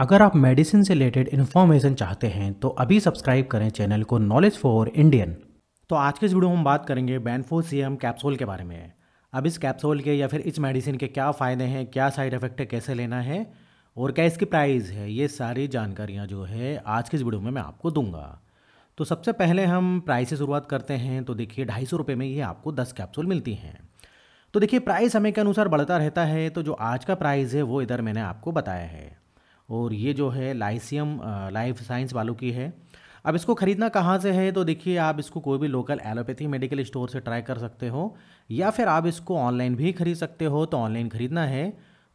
अगर आप मेडिसिन से रिलेटेड इन्फॉर्मेशन चाहते हैं तो अभी सब्सक्राइब करें चैनल को नॉलेज फॉर इंडियन तो आज के इस वीडियो में हम बात करेंगे बैनफो सी कैप्सूल के बारे में अब इस कैप्सूल के या फिर इस मेडिसिन के क्या फ़ायदे हैं क्या साइड इफ़ेक्ट है कैसे लेना है और क्या इसकी प्राइस है ये सारी जानकारियाँ जो है आज के इस वीडियो में मैं आपको दूंगा तो सबसे पहले हम प्राइस से शुरुआत करते हैं तो देखिए ढाई सौ रुपये में ये आपको दस कैप्सूल मिलती हैं तो देखिए प्राइस समय के अनुसार बढ़ता रहता है तो जो आज का प्राइस है वो इधर मैंने आपको बताया है और ये जो है लाइसियम लाइफ साइंस वालों की है अब इसको ख़रीदना कहाँ से है तो देखिए आप इसको कोई भी लोकल एलोपैथी मेडिकल स्टोर से ट्राई कर सकते हो या फिर आप इसको ऑनलाइन भी खरीद सकते हो तो ऑनलाइन ख़रीदना है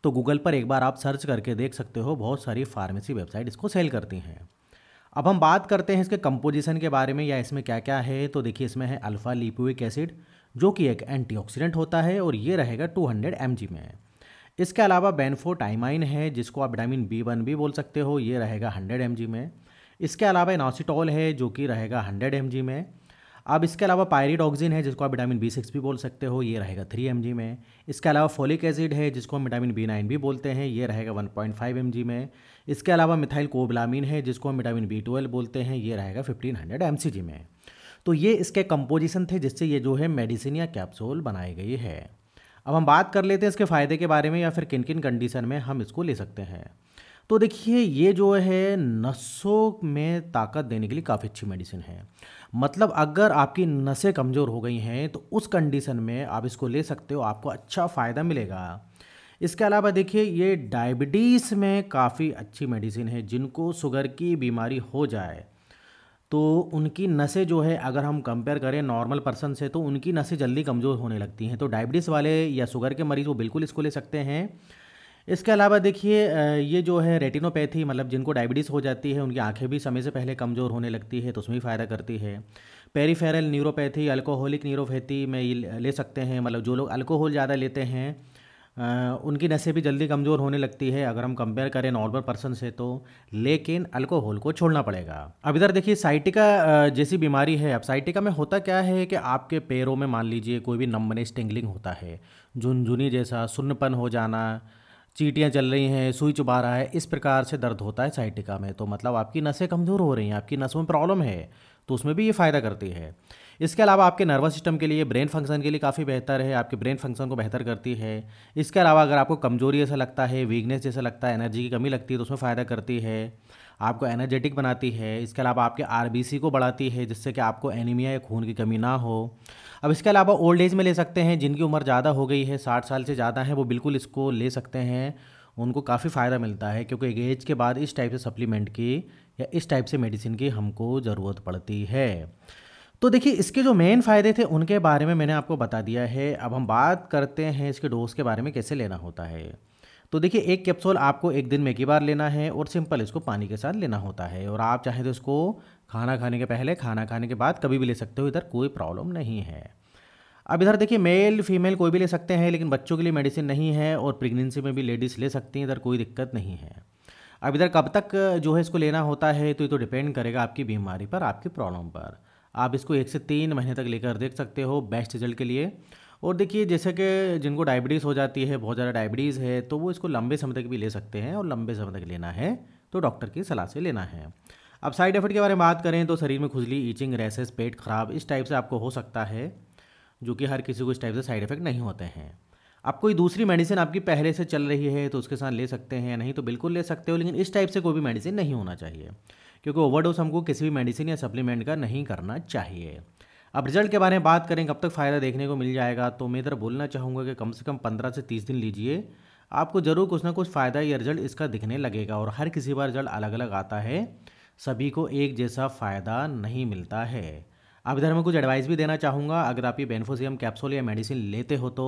तो गूगल पर एक बार आप सर्च करके देख सकते हो बहुत सारी फार्मेसी वेबसाइट इसको सेल करती हैं अब हम बात करते हैं इसके कंपोजिशन के बारे में या इसमें क्या क्या है तो देखिए इसमें है अल्फ़ा लिपोइक एसिड जो कि एक एंटीऑक्सीडेंट होता है और ये रहेगा 200 हंड्रेड में इसके अलावा बेनफोटाइमाइन है जिसको आप विटामिन बी वन भी बोल सकते हो ये रहेगा हंड्रेड एम में इसके अलावा एनासीटॉल है जो कि रहेगा हंड्रेड एम में अब इसके अलावा पायरिडॉक्सिन है जिसको आप विटामिन बी सिक्स भी बोल सकते हो ये रहेगा थ्री एम में इसके अलावा फोलिक एसिड है जिसको हम विटामिन बी नाइन भी बोलते हैं ये रहेगा वन पॉइंट फाइव एम में इसके अलावा मिथाइल कोबलामिन है जिसको हम विटामिन बी ट्वेल्व बोलते हैं ये रहेगा फिफ्टीन हंड्रेड एम में तो ये इसके कंपोजिशन थे जिससे ये जो है मेडिसिन या कैप्सूल बनाई गई है अब हम बात कर लेते हैं इसके फ़ायदे के बारे में या फिर किन किन कंडीशन में हम इसको ले सकते हैं तो देखिए ये जो है नसों में ताकत देने के लिए काफ़ी अच्छी मेडिसिन है मतलब अगर आपकी नसें कमज़ोर हो गई हैं तो उस कंडीशन में आप इसको ले सकते हो आपको अच्छा फ़ायदा मिलेगा इसके अलावा देखिए ये डायबिटीज़ में काफ़ी अच्छी मेडिसिन है जिनको शुगर की बीमारी हो जाए तो उनकी नसें जो है अगर हम कंपेयर करें नॉर्मल पर्सन से तो उनकी नसें जल्दी कमज़ोर होने लगती हैं तो डायबिटीज़ वाले या शुगर के मरीज़ वो बिल्कुल इसको ले सकते हैं इसके अलावा देखिए ये जो है रेटिनोपैथी मतलब जिनको डायबिटीज़ हो जाती है उनकी आंखें भी समय से पहले कमज़ोर होने लगती है तो उसमें भी फ़ायदा करती है पेरीफेरल न्यूरोपैथी अल्कोहलिक न्यूरोपैथी में ले सकते हैं मतलब जो लोग अल्कोहल ज़्यादा लेते हैं उनकी नसें भी जल्दी कमज़ोर होने लगती है अगर हम कंपेयर करें नॉर्मल पर्सन से तो लेकिन अल्कोहल को छोड़ना पड़ेगा अब इधर देखिए साइटिका जैसी बीमारी है अब साइटिका में होता क्या है कि आपके पैरों में मान लीजिए कोई भी नम्बनेस स्टिंगलिंग होता है झुनझुनी जैसा सुन्नपन हो जाना चीटियाँ चल रही हैं सुई चुबा रहा है इस प्रकार से दर्द होता है साइटिका में तो मतलब आपकी नसें कमज़ोर हो रही हैं आपकी नसों में प्रॉब्लम है तो उसमें भी ये फ़ायदा करती है इसके अलावा आपके नर्वस सिस्टम के लिए ब्रेन फंक्शन के लिए काफ़ी बेहतर है आपके ब्रेन फंक्शन को बेहतर करती है इसके अलावा अगर आपको कमजोरी ऐसा लगता है वीकनेस जैसा लगता है एनर्जी की कमी लगती है तो उसमें फ़ायदा करती है आपको एनर्जेटिक बनाती है इसके अलावा आपके आर को बढ़ाती है जिससे कि आपको एनीमिया या खून की कमी ना हो अब इसके अलावा ओल्ड एज में ले सकते हैं जिनकी उम्र ज़्यादा हो गई है साठ साल से ज़्यादा है वो बिल्कुल इसको ले सकते हैं उनको काफ़ी फ़ायदा मिलता है क्योंकि एज के बाद इस टाइप से सप्लीमेंट की या इस टाइप से मेडिसिन की हमको ज़रूरत पड़ती है तो देखिए इसके जो मेन फ़ायदे थे उनके बारे में मैंने आपको बता दिया है अब हम बात करते हैं इसके डोज के बारे में कैसे लेना होता है तो देखिए एक कैप्सूल आपको एक दिन में एक ही बार लेना है और सिंपल इसको पानी के साथ लेना होता है और आप चाहें तो इसको खाना खाने के पहले खाना खाने के बाद कभी भी ले सकते हो इधर कोई प्रॉब्लम नहीं है अब इधर देखिए मेल फीमेल कोई भी ले सकते हैं लेकिन बच्चों के लिए मेडिसिन नहीं है और प्रेगनेंसी में भी लेडीज़ ले सकती हैं इधर कोई दिक्कत नहीं है अब इधर कब तक जो है इसको लेना होता है तो ये तो डिपेंड करेगा आपकी बीमारी पर आपकी प्रॉब्लम पर आप इसको एक से तीन महीने तक लेकर देख सकते हो बेस्ट रिजल्ट के लिए और देखिए जैसे कि जिनको डायबिटीज़ हो जाती है बहुत ज़्यादा डायबिटीज़ है तो वो इसको लंबे समय तक भी ले सकते हैं और लंबे समय तक लेना है तो डॉक्टर की सलाह से लेना है अब साइड इफेक्ट के बारे में बात करें तो शरीर में खुजली ईचिंग रेसेस पेट खराब इस टाइप से आपको हो सकता है जो कि हर किसी को इस टाइप से साइड इफेक्ट नहीं होते हैं आप कोई दूसरी मेडिसिन आपकी पहले से चल रही है तो उसके साथ ले सकते हैं नहीं तो बिल्कुल ले सकते हो लेकिन इस टाइप से कोई भी मेडिसिन नहीं होना चाहिए क्योंकि ओवरडोज हमको किसी भी मेडिसिन या सप्लीमेंट का नहीं करना चाहिए अब रिजल्ट के बारे में बात करें कब तक फ़ायदा देखने को मिल जाएगा तो मैं इधर बोलना चाहूँगा कि कम से कम पंद्रह से तीस दिन लीजिए आपको ज़रूर कुछ ना कुछ फ़ायदा या रिजल्ट इसका दिखने लगेगा और हर किसी बार रिजल्ट अलग अलग आता है सभी को एक जैसा फ़ायदा नहीं मिलता है अब इधर मैं कुछ एडवाइस भी देना चाहूँगा अगर आप ये बेनफोसियम कैप्सूल या मेडिसिन लेते हो तो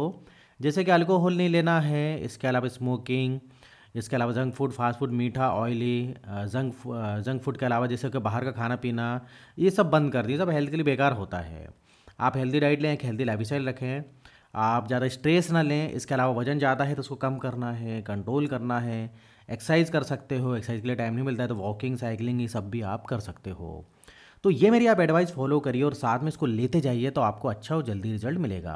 जैसे कि अल्कोहल नहीं लेना है इसके अलावा स्मोकिंग इसके अलावा जंक फूड फास्ट फूड मीठा ऑयली जंक जंक फूड के अलावा जैसे कि बाहर का खाना पीना ये सब बंद कर दिए सब हेल्थ के लिए बेकार होता है आप हेल्दी डाइट लें एक हेल्दी लाइफ स्टाइल रखें आप ज़्यादा स्ट्रेस ना लें इसके अलावा वजन ज़्यादा है तो उसको कम करना है कंट्रोल करना है एक्सरसाइज कर सकते हो एक्सरसाइज के लिए टाइम नहीं मिलता है तो वॉकिंग साइकिलिंग ये सब भी आप कर सकते हो तो ये मेरी आप एडवाइस फॉलो करिए और साथ में इसको लेते जाइए तो आपको अच्छा और जल्दी रिजल्ट मिलेगा